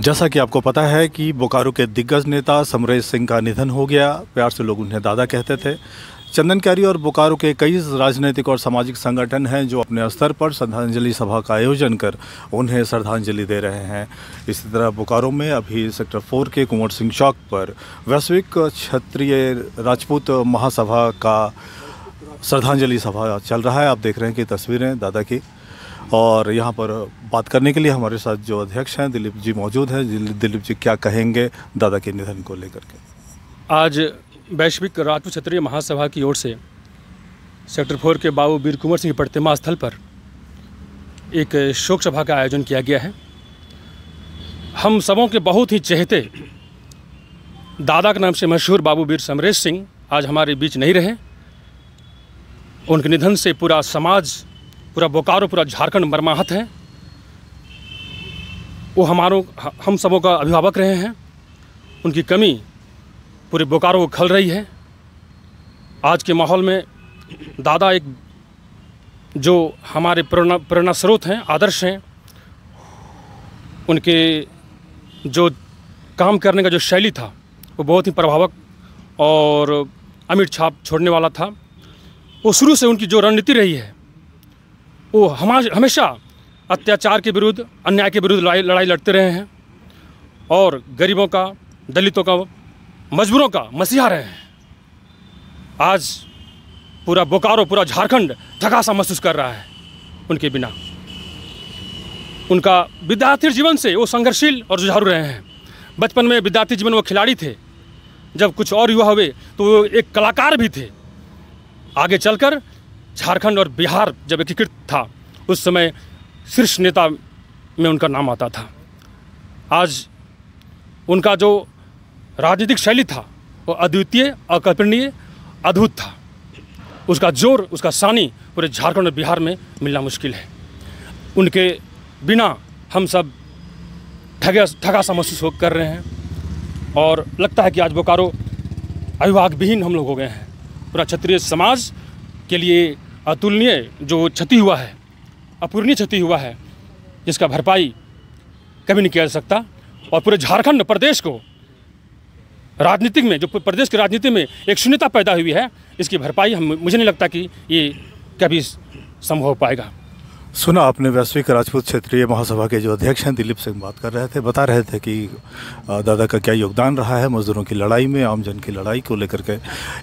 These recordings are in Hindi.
जैसा कि आपको पता है कि बोकारो के दिग्गज नेता समरेश सिंह का निधन हो गया प्यार से लोग उन्हें दादा कहते थे चंदन कैरी और बोकारो के कई राजनीतिक और सामाजिक संगठन हैं जो अपने स्तर पर श्रद्धांजलि सभा का आयोजन कर उन्हें श्रद्धांजलि दे रहे हैं इसी तरह बोकारो में अभी सेक्टर फोर के कुंवर सिंह चौक पर वैश्विक क्षत्रिय राजपूत महासभा का श्रद्धांजलि सभा चल रहा है आप देख रहे हैं कि तस्वीरें दादा की और यहाँ पर बात करने के लिए हमारे साथ जो अध्यक्ष हैं दिलीप जी मौजूद हैं दिलीप जी क्या कहेंगे दादा के निधन को लेकर के आज वैश्विक राजपूत क्षत्रिय महासभा की ओर से सेक्टर फोर के बाबू वीर कुंवर सिंह प्रतिमा स्थल पर एक शोक सभा का आयोजन किया गया है हम सबों के बहुत ही चहते दादा के नाम से मशहूर बाबू वीर समरेश सिंह आज हमारे बीच नहीं रहे उनके निधन से पूरा समाज पूरा बोकारो पूरा झारखंड मरमाहत है वो हमारों हम सबों का अभिभावक रहे हैं उनकी कमी पूरे बोकारो को खल रही है आज के माहौल में दादा एक जो हमारे प्रेरणा प्रेरणा स्रोत हैं आदर्श हैं उनके जो काम करने का जो शैली था वो बहुत ही प्रभावक और अमिट छाप छोड़ने वाला था वो शुरू से उनकी जो रणनीति रही है वो हमेशा अत्याचार के विरुद्ध अन्याय के विरुद्ध लड़ाई लड़ाई लड़ते रहे हैं और गरीबों का दलितों का मजबूरों का मसीहा रहे हैं आज पूरा बोकारो पूरा झारखंड धगा सा महसूस कर रहा है उनके बिना उनका विद्यार्थी जीवन से वो संघर्षशील और जुझारू रहे हैं बचपन में विद्यार्थी जीवन वो खिलाड़ी थे जब कुछ और युवा हुए तो वो एक कलाकार भी थे आगे चलकर झारखंड और बिहार जब एकीकृत था उस समय शीर्ष नेता में उनका नाम आता था आज उनका जो राजनीतिक शैली था वो अद्वितीय अकल्पनीय अद्भुत था उसका जोर उसका सानी पूरे झारखंड और बिहार में मिलना मुश्किल है उनके बिना हम सब ठगे ठगा सा महसूस कर रहे हैं और लगता है कि आज बोकारो अभिभाग विहीन हम लोग हो गए हैं पूरा क्षत्रिय समाज के लिए अतुलनीय जो क्षति हुआ है अपूर्णीय क्षति हुआ है जिसका भरपाई कभी नहीं किया जा सकता और पूरे झारखंड प्रदेश को राजनीतिक में जो प्रदेश की राजनीति में एक शून्यता पैदा हुई है इसकी भरपाई हम मुझे नहीं लगता कि ये कभी संभव पाएगा सुना आपने वैश्विक राजपूत क्षेत्रीय महासभा के जो अध्यक्ष हैं दिलीप सिंह बात कर रहे थे बता रहे थे कि दादा का क्या योगदान रहा है मजदूरों की लड़ाई में आमजन की लड़ाई को लेकर के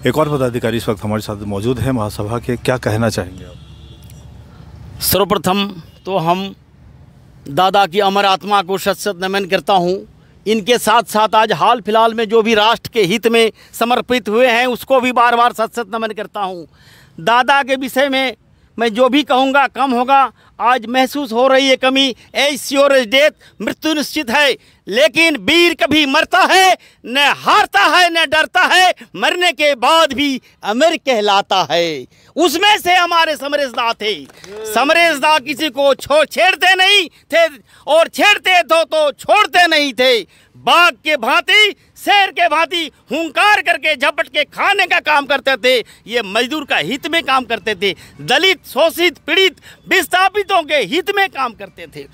एक और पदाधिकारी इस वक्त हमारे साथ मौजूद हैं महासभा के क्या कहना चाहेंगे आप सर्वप्रथम तो हम दादा की अमर आत्मा को शत शत नमन करता हूँ इनके साथ साथ आज हाल फिलहाल में जो भी राष्ट्र के हित में समर्पित हुए हैं उसको भी बार बार सत सत नमन करता हूँ दादा के विषय में मैं जो भी कहूँगा कम होगा आज महसूस हो रही है कमी डेथ मृत्यु निश्चित है लेकिन वीर कभी मरता है न हारता है न डरता है मरने के बाद भी अमर कहलाता है उसमें से हमारे समरेजदा थे समरेजदा किसी को छेड़ते नहीं थे और छेड़ते तो तो छोड़ते नहीं थे बाघ के भांति शेर के भांति हुंकार करके झपट के खाने का काम करते थे ये मजदूर का हित में काम करते थे दलित शोषित पीड़ित विस्थापितों के हित में काम करते थे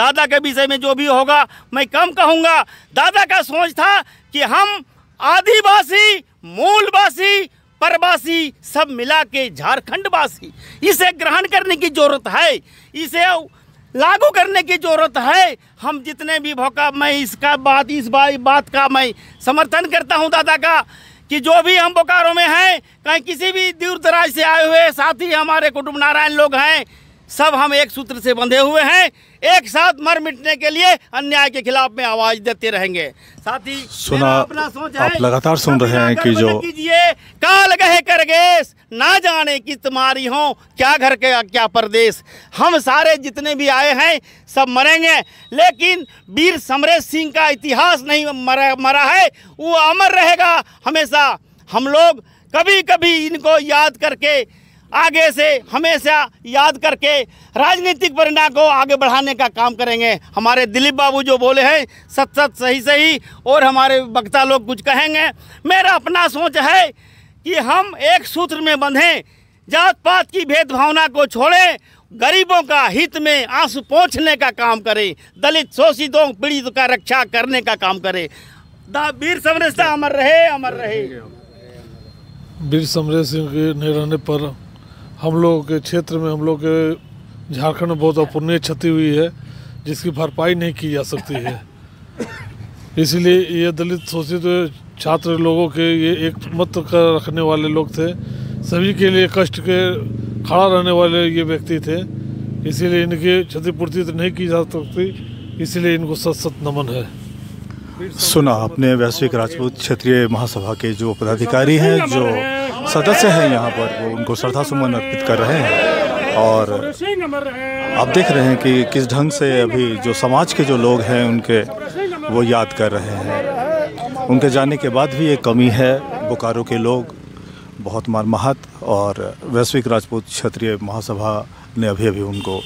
दादा के विषय में जो भी होगा मैं कम कहूँगा दादा का सोच था कि हम आदिवासी मूलवासी परवासी सब मिला के झारखंडवासी इसे ग्रहण करने की जरूरत है इसे लागू करने की ज़रूरत है हम जितने भी भौका मैं इसका बात इस बात का मैं समर्थन करता हूँ दादा का कि जो भी हम बोकारो में हैं कहीं किसी भी दूर दराज से आए हुए साथी हमारे कुटुंब नारायण लोग हैं सब हम एक सूत्र से बंधे हुए हैं एक साथ मर मिटने के लिए अन्याय के खिलाफ में आवाज देते रहेंगे साथ ही सुना अपना सोच आप लगातार सुन रहे हैं कि जो कीजिए काल गहे गेस ना जाने की तुम्हारी हो क्या घर के क्या परदेश हम सारे जितने भी आए हैं सब मरेंगे लेकिन वीर समरेश सिंह का इतिहास नहीं मरा मरा है वो अमर रहेगा हमेशा हम लोग कभी कभी इनको याद करके आगे से हमेशा याद करके राजनीतिक परिणाम को आगे बढ़ाने का काम करेंगे हमारे दिलीप बाबू जो बोले हैं सच सच सही सही और हमारे वक्ता लोग कुछ कहेंगे मेरा अपना सोच है कि हम एक सूत्र में बंधें जात पात की भेदभावना को छोड़ें गरीबों का हित में आंसू पहुँचने का काम करें दलित शोषितों पीड़ित का रक्षा करने का काम करें दीर वीर अमर रहे अमर रहे वीर समरे सिंह के निर्णय पर हम लोग के क्षेत्र में हम लोग के झारखंड में बहुत अपूर्णीय क्षति हुई है जिसकी भरपाई नहीं की जा सकती है इसलिए ये दलित शोषित छात्र लोगों के ये एक मत कर रखने वाले लोग थे सभी के लिए कष्ट के खड़ा रहने वाले ये व्यक्ति थे इसीलिए इनकी क्षतिपूर्ति तो नहीं की जा सकती इसलिए इनको सत सत नमन है सुना अपने वैश्विक राजपूत क्षेत्रीय महासभा के जो पदाधिकारी हैं जो सदस्य हैं यहाँ पर वो उनको श्रद्धा सुमन अर्पित कर रहे हैं और आप देख रहे हैं कि किस ढंग से अभी जो समाज के जो लोग हैं उनके वो याद कर रहे हैं उनके जाने के बाद भी एक कमी है बोकारो के लोग बहुत मरमहत और वैश्विक राजपूत क्षेत्रीय महासभा ने अभी अभी उनको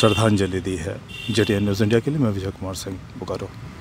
श्रद्धांजलि दी है जे न्यूज़ इंडिया के लिए मैं विजय कुमार सिंह बोकारो